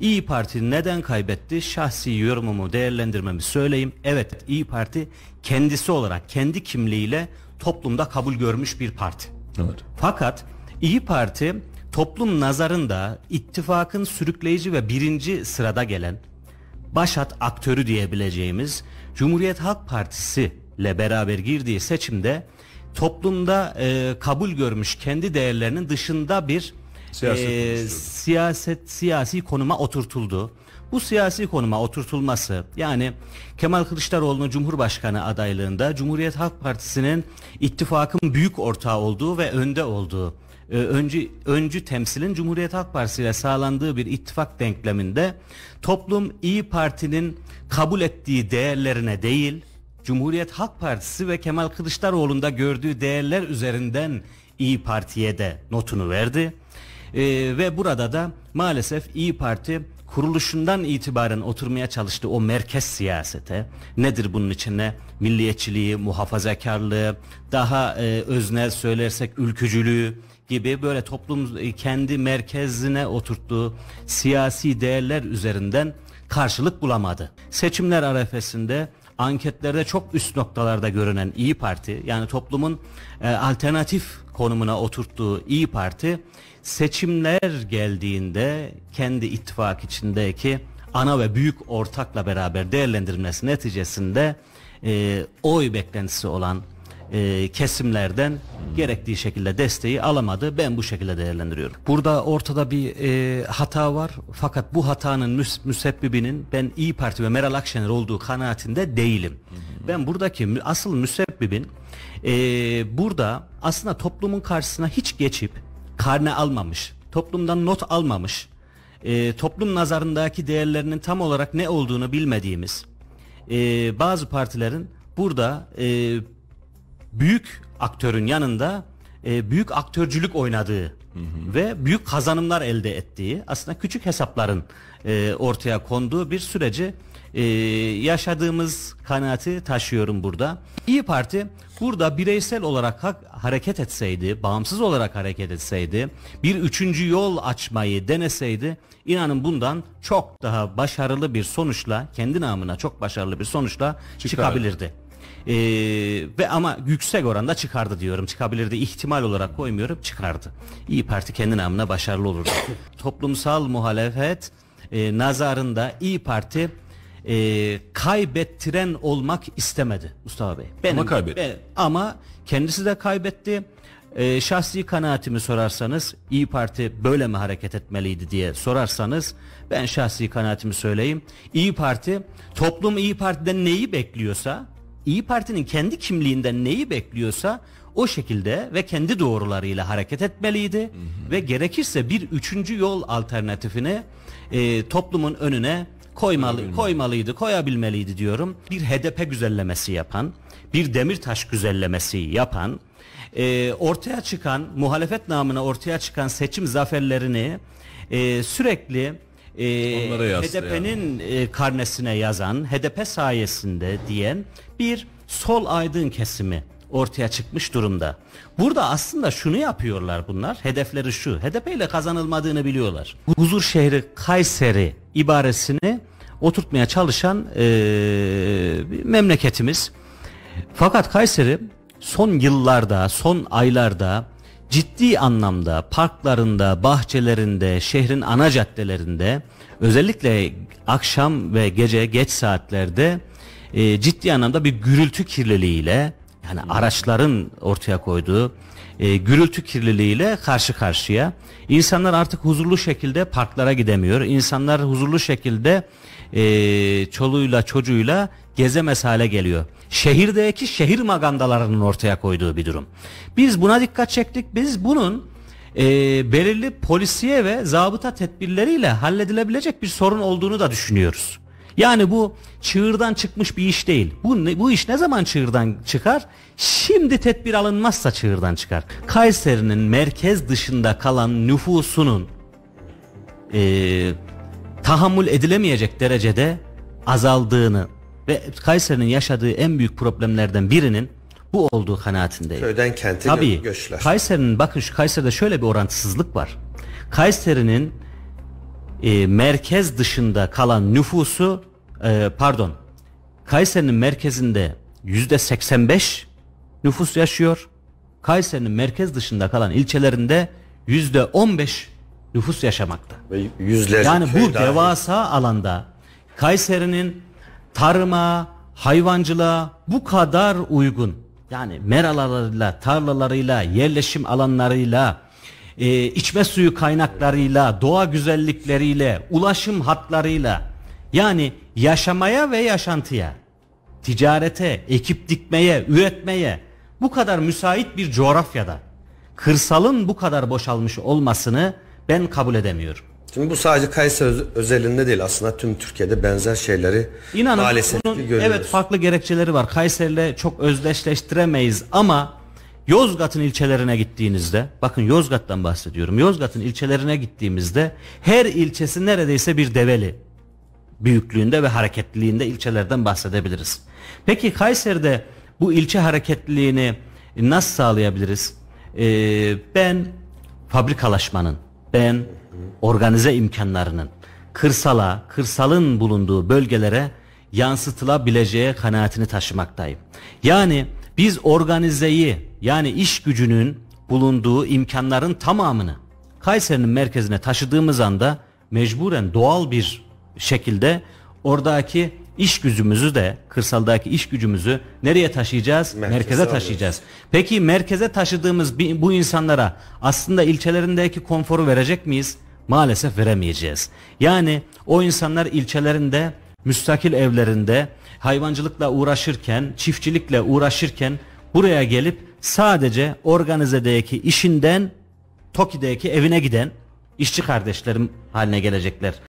İyi Parti neden kaybetti? Şahsi yorumumu, değerlendirmemi söyleyeyim. Evet, İyi Parti kendisi olarak, kendi kimliğiyle toplumda kabul görmüş bir parti. Evet. Fakat İyi Parti toplum nazarında ittifakın sürükleyici ve birinci sırada gelen başat aktörü diyebileceğimiz Cumhuriyet Halk Partisi ile beraber girdiği seçimde toplumda e, kabul görmüş kendi değerlerinin dışında bir Siyaset, e, ee, siyaset siyasi konuma oturtuldu. Bu siyasi konuma oturtulması yani Kemal Kılıçdaroğlu'nun Cumhurbaşkanı adaylığında Cumhuriyet Halk Partisi'nin ittifakın büyük ortağı olduğu ve önde olduğu e, öncü, öncü temsilin Cumhuriyet Halk Partisi ile sağlandığı bir ittifak denkleminde toplum İyi Parti'nin kabul ettiği değerlerine değil Cumhuriyet Halk Partisi ve Kemal Kılıçdaroğlu'nda gördüğü değerler üzerinden İyi Parti'ye de notunu verdi. E, ve burada da maalesef İyi Parti kuruluşundan itibaren oturmaya çalıştı o merkez siyasete nedir bunun içine milliyetçiliği, muhafazakarlığı, daha e, öznel söylersek ülkücülüğü gibi böyle toplum e, kendi merkezine oturttuğu siyasi değerler üzerinden karşılık bulamadı. Seçimler arefesinde anketlerde çok üst noktalarda görünen İyi Parti yani toplumun e, alternatif konumuna oturttuğu İyi Parti seçimler geldiğinde kendi ittifak içindeki ana ve büyük ortakla beraber değerlendirilmesi neticesinde e, oy beklentisi olan e, kesimlerden gerektiği şekilde desteği alamadı. Ben bu şekilde değerlendiriyorum. Burada ortada bir e, hata var. Fakat bu hatanın müs müsebbibinin ben İyi Parti ve Meral Akşener olduğu kanaatinde değilim. Ben buradaki asıl müsebbibin e, burada aslında toplumun karşısına hiç geçip karne almamış, toplumdan not almamış, e, toplum nazarındaki değerlerinin tam olarak ne olduğunu bilmediğimiz e, bazı partilerin burada e, büyük aktörün yanında e, büyük aktörcülük oynadığı hı hı. ve büyük kazanımlar elde ettiği aslında küçük hesapların e, ortaya konduğu bir süreci e, yaşadığımız kanaati taşıyorum burada. İyi Parti burada bireysel olarak ha- hareket etseydi, bağımsız olarak hareket etseydi, bir üçüncü yol açmayı deneseydi inanın bundan çok daha başarılı bir sonuçla, kendi namına çok başarılı bir sonuçla Çıkar. çıkabilirdi. Ee, ve ama yüksek oranda çıkardı diyorum. Çıkabilirdi ihtimal olarak koymuyorum çıkardı. İyi Parti kendi namına başarılı olurdu. Toplumsal muhalefet e, nazarında İyi Parti e, kaybettiren olmak istemedi Mustafa Bey. Benim, ama kaybetti. Ben, ama kendisi de kaybetti. E, şahsi kanaatimi sorarsanız İyi Parti böyle mi hareket etmeliydi diye sorarsanız ben şahsi kanaatimi söyleyeyim. İyi Parti toplum İyi Parti'den neyi bekliyorsa İyi Parti'nin kendi kimliğinden neyi bekliyorsa o şekilde ve kendi doğrularıyla hareket etmeliydi hı hı. ve gerekirse bir üçüncü yol alternatifini e, toplumun önüne koymalı koymalıydı, koyabilmeliydi diyorum. Bir HDP güzellemesi yapan, bir Demirtaş güzellemesi yapan, e, ortaya çıkan muhalefet namına ortaya çıkan seçim zaferlerini e, sürekli ee, e, HDP'nin yani. karnesine yazan, HDP sayesinde diyen bir sol aydın kesimi ortaya çıkmış durumda. Burada aslında şunu yapıyorlar bunlar. Hedefleri şu. HDP ile kazanılmadığını biliyorlar. Huzur şehri Kayseri ibaresini oturtmaya çalışan e, memleketimiz. Fakat Kayseri son yıllarda, son aylarda ciddi anlamda parklarında, bahçelerinde, şehrin ana caddelerinde özellikle akşam ve gece geç saatlerde e, ciddi anlamda bir gürültü kirliliğiyle yani hmm. araçların ortaya koyduğu e, gürültü kirliliğiyle karşı karşıya. İnsanlar artık huzurlu şekilde parklara gidemiyor. İnsanlar huzurlu şekilde e, çoluğuyla çocuğuyla gezemez hale geliyor. Şehirdeki şehir magandalarının ortaya koyduğu bir durum. Biz buna dikkat çektik. Biz bunun e, belirli polisiye ve zabıta tedbirleriyle halledilebilecek bir sorun olduğunu da düşünüyoruz. Yani bu çığırdan çıkmış bir iş değil. Bu, bu iş ne zaman çığırdan çıkar? Şimdi tedbir alınmazsa çığırdan çıkar. Kayseri'nin merkez dışında kalan nüfusunun e, tahammül edilemeyecek derecede azaldığını ve Kayseri'nin yaşadığı en büyük problemlerden birinin bu olduğu kanaatindeyim. Köyden kente Tabii, göçler. Kayseri'nin bakın şu Kayseri'de şöyle bir orantısızlık var. Kayseri'nin e, merkez dışında kalan nüfusu e, pardon Kayseri'nin merkezinde yüzde 85 nüfus yaşıyor. Kayseri'nin merkez dışında kalan ilçelerinde yüzde 15 nüfus yaşamakta. Ve yüzlerce yani bu devasa alanda Kayseri'nin tarıma, hayvancılığa bu kadar uygun yani meralarıyla, tarlalarıyla, yerleşim alanlarıyla, e, içme suyu kaynaklarıyla, doğa güzellikleriyle, ulaşım hatlarıyla yani yaşamaya ve yaşantıya, ticarete, ekip dikmeye, üretmeye bu kadar müsait bir coğrafyada kırsalın bu kadar boşalmış olmasını ben kabul edemiyorum. Şimdi bu sadece Kayseri özelinde değil aslında tüm Türkiye'de benzer şeyleri İnanın, maalesef bunun, görüyoruz. Evet farklı gerekçeleri var. Kayseri'yle çok özdeşleştiremeyiz ama Yozgat'ın ilçelerine gittiğinizde bakın Yozgat'tan bahsediyorum. Yozgat'ın ilçelerine gittiğimizde her ilçesi neredeyse bir develi büyüklüğünde ve hareketliliğinde ilçelerden bahsedebiliriz. Peki Kayseri'de bu ilçe hareketliliğini nasıl sağlayabiliriz? Ee, ben fabrikalaşmanın, ben organize imkanlarının kırsala, kırsalın bulunduğu bölgelere yansıtılabileceği kanaatini taşımaktayım. Yani biz organizeyi yani iş gücünün bulunduğu imkanların tamamını Kayseri'nin merkezine taşıdığımız anda mecburen doğal bir şekilde oradaki iş gücümüzü de kırsaldaki iş gücümüzü nereye taşıyacağız? Merkeze, merkeze taşıyacağız. Peki merkeze taşıdığımız bu insanlara aslında ilçelerindeki konforu verecek miyiz? Maalesef veremeyeceğiz. Yani o insanlar ilçelerinde müstakil evlerinde hayvancılıkla uğraşırken, çiftçilikle uğraşırken buraya gelip sadece organizedeki işinden Toki'deki evine giden işçi kardeşlerim haline gelecekler.